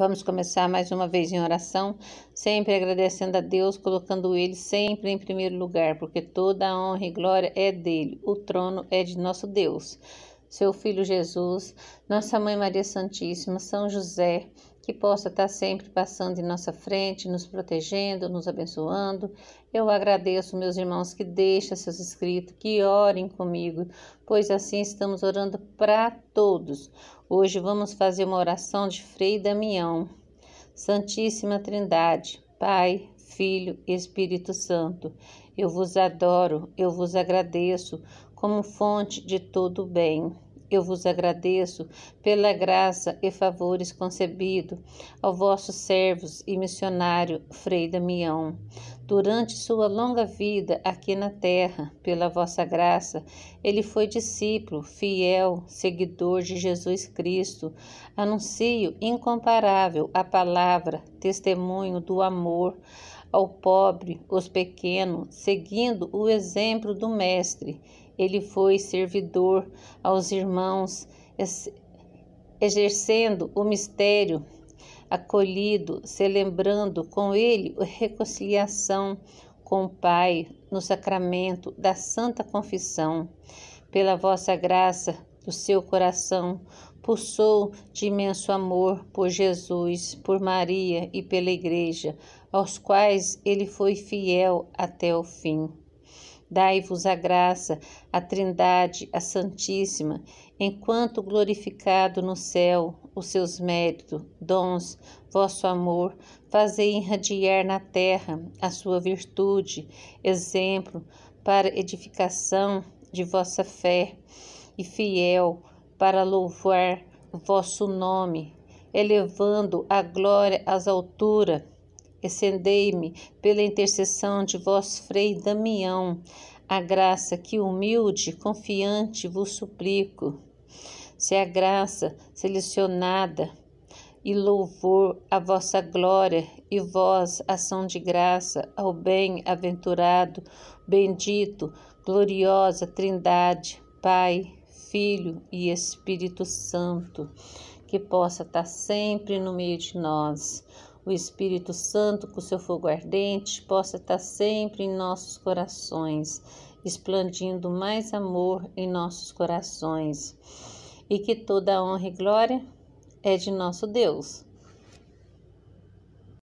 Vamos começar mais uma vez em oração, sempre agradecendo a Deus, colocando Ele sempre em primeiro lugar, porque toda a honra e glória é dele, o trono é de nosso Deus. Seu Filho Jesus, Nossa Mãe Maria Santíssima, São José, que possa estar sempre passando em nossa frente, nos protegendo, nos abençoando. Eu agradeço, meus irmãos, que deixem seus inscritos, que orem comigo, pois assim estamos orando para todos. Hoje vamos fazer uma oração de Frei Damião. Santíssima Trindade, Pai, Filho e Espírito Santo, eu vos adoro, eu vos agradeço como fonte de todo o bem eu vos agradeço pela graça e favores concebido ao vosso servos e missionário Frei Damião, durante sua longa vida aqui na terra, pela vossa graça, ele foi discípulo, fiel, seguidor de Jesus Cristo. Anuncio incomparável a palavra, testemunho do amor ao pobre, os pequenos, seguindo o exemplo do Mestre. Ele foi servidor aos irmãos, exercendo o mistério acolhido, celebrando com ele a reconciliação com o Pai no sacramento da Santa Confissão. Pela vossa graça do seu coração, pulsou de imenso amor por Jesus, por Maria e pela Igreja, aos quais ele foi fiel até o fim. Dai-vos a graça, a Trindade, a Santíssima, enquanto glorificado no céu os seus méritos, dons, vosso amor, fazei irradiar na terra a sua virtude, exemplo para edificação de vossa fé e fiel para louvar vosso nome, elevando a glória às alturas. Estendei-me pela intercessão de vós, Frei Damião, a graça que humilde, confiante vos suplico. Se a graça selecionada e louvor a vossa glória e vós ação de graça ao bem-aventurado, bendito, gloriosa Trindade, Pai, Filho e Espírito Santo, que possa estar tá sempre no meio de nós. O Espírito Santo, com seu fogo ardente, possa estar tá sempre em nossos corações, expandindo mais amor em nossos corações. E que toda a honra e glória é de nosso Deus